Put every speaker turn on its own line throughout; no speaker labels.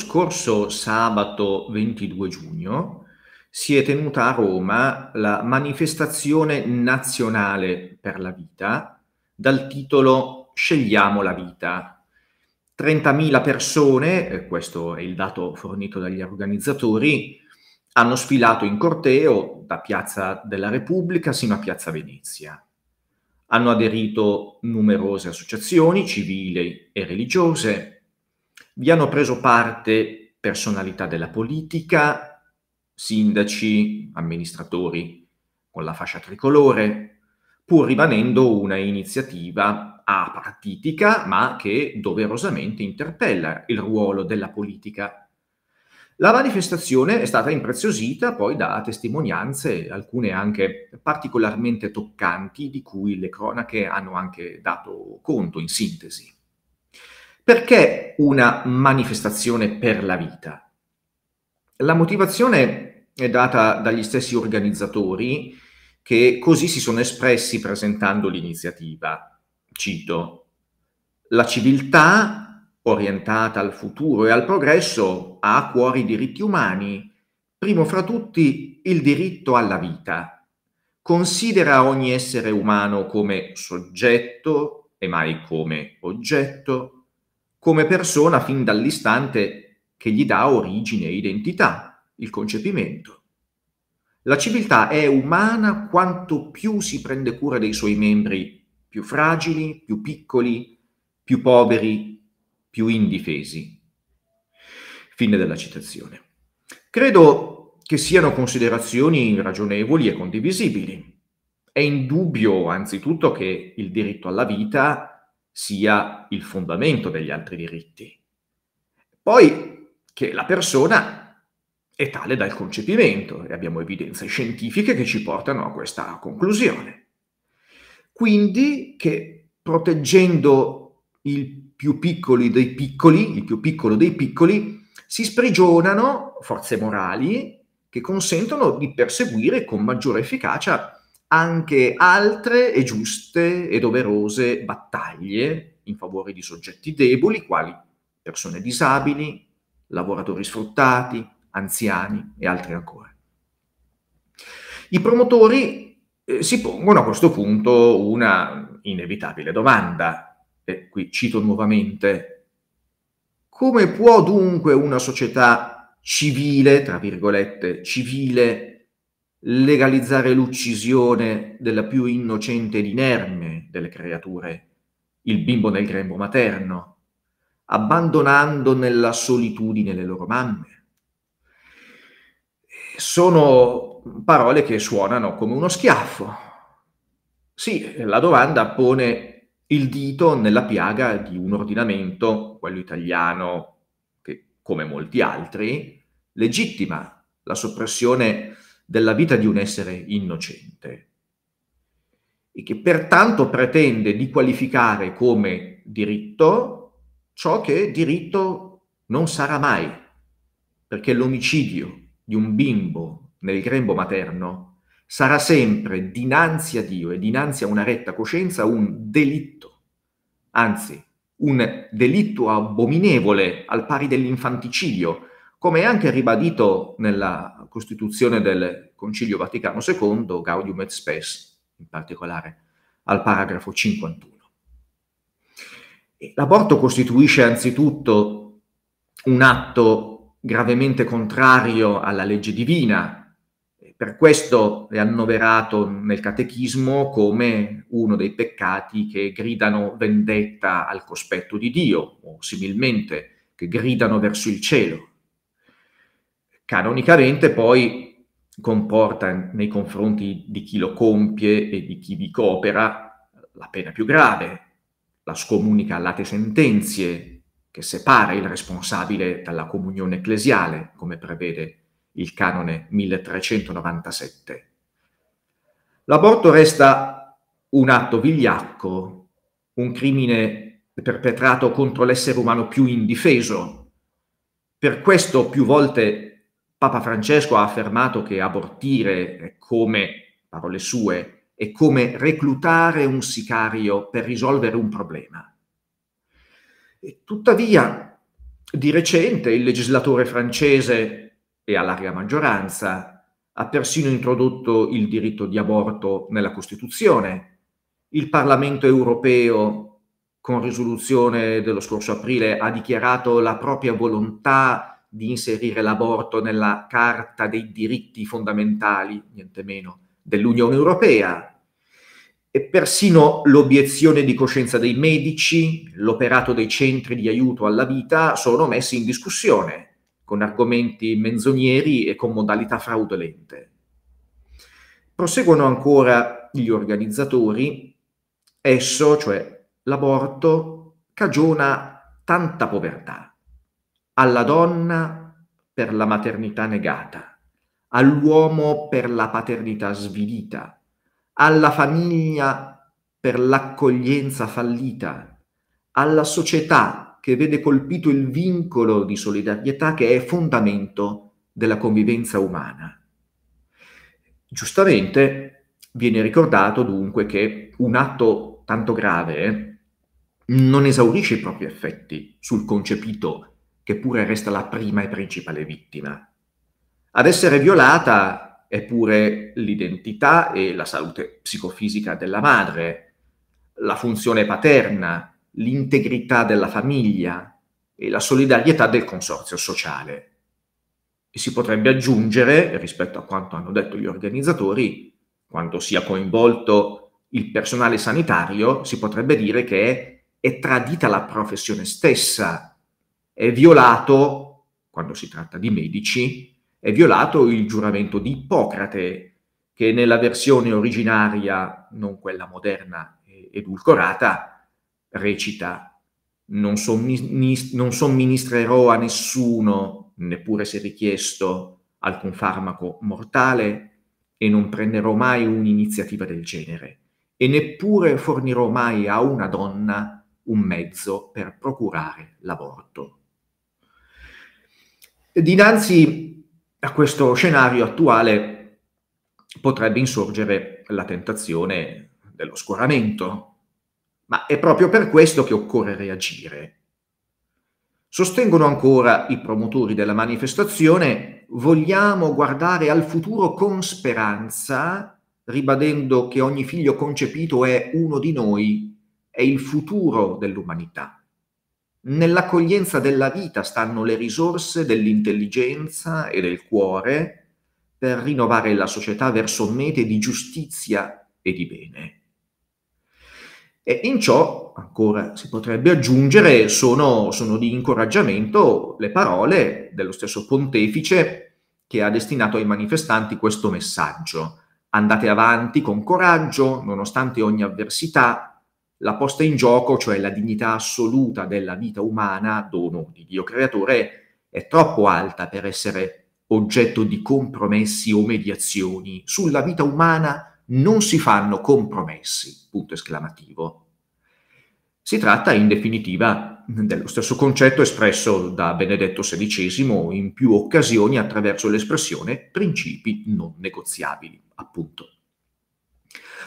scorso sabato 22 giugno si è tenuta a Roma la manifestazione nazionale per la vita dal titolo Scegliamo la vita. 30.000 persone, eh, questo è il dato fornito dagli organizzatori, hanno sfilato in corteo da Piazza della Repubblica sino a Piazza Venezia. Hanno aderito numerose associazioni civili e religiose, vi hanno preso parte personalità della politica, sindaci, amministratori con la fascia tricolore, pur rimanendo una iniziativa apartitica, ma che doverosamente interpella il ruolo della politica. La manifestazione è stata impreziosita poi da testimonianze, alcune anche particolarmente toccanti, di cui le cronache hanno anche dato conto in sintesi. Perché una manifestazione per la vita? La motivazione è data dagli stessi organizzatori che così si sono espressi presentando l'iniziativa. Cito, la civiltà orientata al futuro e al progresso ha a cuore i diritti umani, primo fra tutti il diritto alla vita. Considera ogni essere umano come soggetto e mai come oggetto come persona fin dall'istante che gli dà origine e identità, il concepimento. La civiltà è umana quanto più si prende cura dei suoi membri più fragili, più piccoli, più poveri, più indifesi. Fine della citazione. Credo che siano considerazioni ragionevoli e condivisibili. È indubbio anzitutto che il diritto alla vita sia il fondamento degli altri diritti. Poi che la persona è tale dal concepimento e abbiamo evidenze scientifiche che ci portano a questa conclusione. Quindi che proteggendo il più piccolo dei piccoli, il più piccolo dei piccoli, si sprigionano forze morali che consentono di perseguire con maggiore efficacia anche altre e giuste e doverose battaglie in favore di soggetti deboli, quali persone disabili, lavoratori sfruttati, anziani e altri ancora. I promotori eh, si pongono a questo punto una inevitabile domanda, e qui cito nuovamente, come può dunque una società civile, tra virgolette, civile legalizzare l'uccisione della più innocente ed inerme delle creature, il bimbo nel grembo materno, abbandonando nella solitudine le loro mamme. Sono parole che suonano come uno schiaffo. Sì, la domanda pone il dito nella piaga di un ordinamento, quello italiano, che come molti altri, legittima la soppressione della vita di un essere innocente e che pertanto pretende di qualificare come diritto ciò che diritto non sarà mai, perché l'omicidio di un bimbo nel grembo materno sarà sempre dinanzi a Dio e dinanzi a una retta coscienza un delitto, anzi un delitto abominevole al pari dell'infanticidio, come è anche ribadito nella Costituzione del Concilio Vaticano II, Gaudium et Spes, in particolare al paragrafo 51. L'aborto costituisce anzitutto un atto gravemente contrario alla legge divina, per questo è annoverato nel catechismo come uno dei peccati che gridano vendetta al cospetto di Dio, o similmente che gridano verso il cielo Canonicamente poi comporta nei confronti di chi lo compie e di chi vi coopera la pena più grave, la scomunica late sentenzie, che separa il responsabile dalla comunione ecclesiale, come prevede il canone 1397. L'aborto resta un atto vigliacco, un crimine perpetrato contro l'essere umano più indifeso. Per questo più volte Papa Francesco ha affermato che abortire è come, parole sue, è come reclutare un sicario per risolvere un problema. E tuttavia, di recente il legislatore francese e a larga maggioranza ha persino introdotto il diritto di aborto nella Costituzione. Il Parlamento europeo, con risoluzione dello scorso aprile, ha dichiarato la propria volontà di inserire l'aborto nella Carta dei diritti fondamentali, niente meno, dell'Unione Europea, e persino l'obiezione di coscienza dei medici, l'operato dei centri di aiuto alla vita sono messi in discussione con argomenti menzogneri e con modalità fraudolente. Proseguono ancora gli organizzatori, esso, cioè l'aborto, cagiona tanta povertà alla donna per la maternità negata, all'uomo per la paternità svilita, alla famiglia per l'accoglienza fallita, alla società che vede colpito il vincolo di solidarietà che è fondamento della convivenza umana. Giustamente viene ricordato dunque che un atto tanto grave eh, non esaurisce i propri effetti sul concepito che pure resta la prima e principale vittima. Ad essere violata è pure l'identità e la salute psicofisica della madre, la funzione paterna, l'integrità della famiglia e la solidarietà del consorzio sociale. E si potrebbe aggiungere, rispetto a quanto hanno detto gli organizzatori, quando sia coinvolto il personale sanitario, si potrebbe dire che è tradita la professione stessa è violato, quando si tratta di medici, è violato il giuramento di Ippocrate, che nella versione originaria, non quella moderna edulcorata, recita non, somministr- non somministrerò a nessuno, neppure se richiesto, alcun farmaco mortale e non prenderò mai un'iniziativa del genere e neppure fornirò mai a una donna un mezzo per procurare l'aborto. Dinanzi a questo scenario attuale potrebbe insorgere la tentazione dello scoramento, ma è proprio per questo che occorre reagire. Sostengono ancora i promotori della manifestazione, vogliamo guardare al futuro con speranza, ribadendo che ogni figlio concepito è uno di noi, è il futuro dell'umanità. Nell'accoglienza della vita stanno le risorse dell'intelligenza e del cuore per rinnovare la società verso mete di giustizia e di bene. E in ciò, ancora si potrebbe aggiungere, sono, sono di incoraggiamento le parole dello stesso pontefice che ha destinato ai manifestanti questo messaggio. Andate avanti con coraggio, nonostante ogni avversità, la posta in gioco, cioè la dignità assoluta della vita umana, dono di Dio creatore, è troppo alta per essere oggetto di compromessi o mediazioni. Sulla vita umana non si fanno compromessi, punto esclamativo. Si tratta in definitiva dello stesso concetto espresso da Benedetto XVI in più occasioni attraverso l'espressione principi non negoziabili, appunto.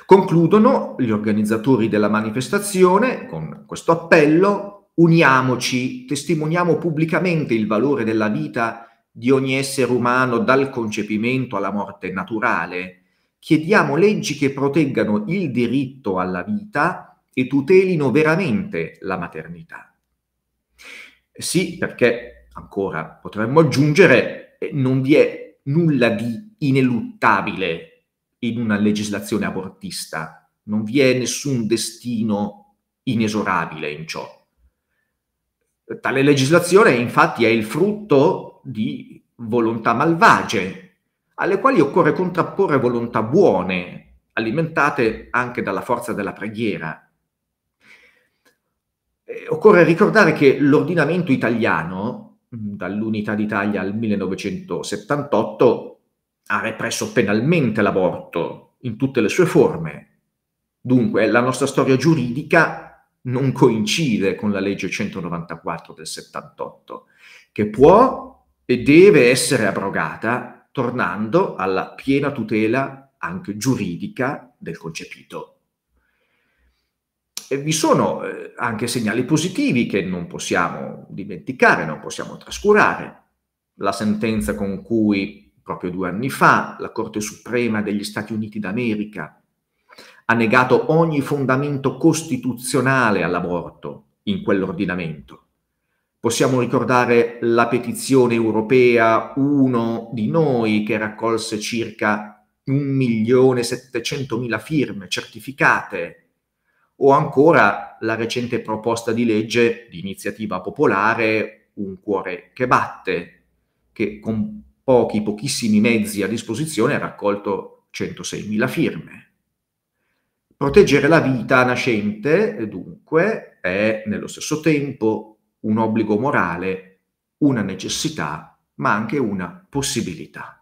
Concludono gli organizzatori della manifestazione con questo appello, uniamoci, testimoniamo pubblicamente il valore della vita di ogni essere umano dal concepimento alla morte naturale, chiediamo leggi che proteggano il diritto alla vita e tutelino veramente la maternità. Eh sì, perché ancora potremmo aggiungere, eh, non vi è nulla di ineluttabile in una legislazione abortista, non vi è nessun destino inesorabile in ciò. Tale legislazione infatti è il frutto di volontà malvagie, alle quali occorre contrapporre volontà buone, alimentate anche dalla forza della preghiera. Eh, occorre ricordare che l'ordinamento italiano, dall'Unità d'Italia al 1978, ha represso penalmente l'aborto in tutte le sue forme. Dunque, la nostra storia giuridica non coincide con la legge 194 del 78, che può e deve essere abrogata tornando alla piena tutela anche giuridica del concepito. E vi sono eh, anche segnali positivi che non possiamo dimenticare, non possiamo trascurare. La sentenza con cui proprio due anni fa, la Corte Suprema degli Stati Uniti d'America ha negato ogni fondamento costituzionale all'aborto in quell'ordinamento. Possiamo ricordare la petizione europea 1 di noi che raccolse circa 1.700.000 firme certificate o ancora la recente proposta di legge di iniziativa popolare Un cuore che batte che con pochi, pochissimi mezzi a disposizione, ha raccolto 106.000 firme. Proteggere la vita nascente, dunque, è nello stesso tempo un obbligo morale, una necessità, ma anche una possibilità.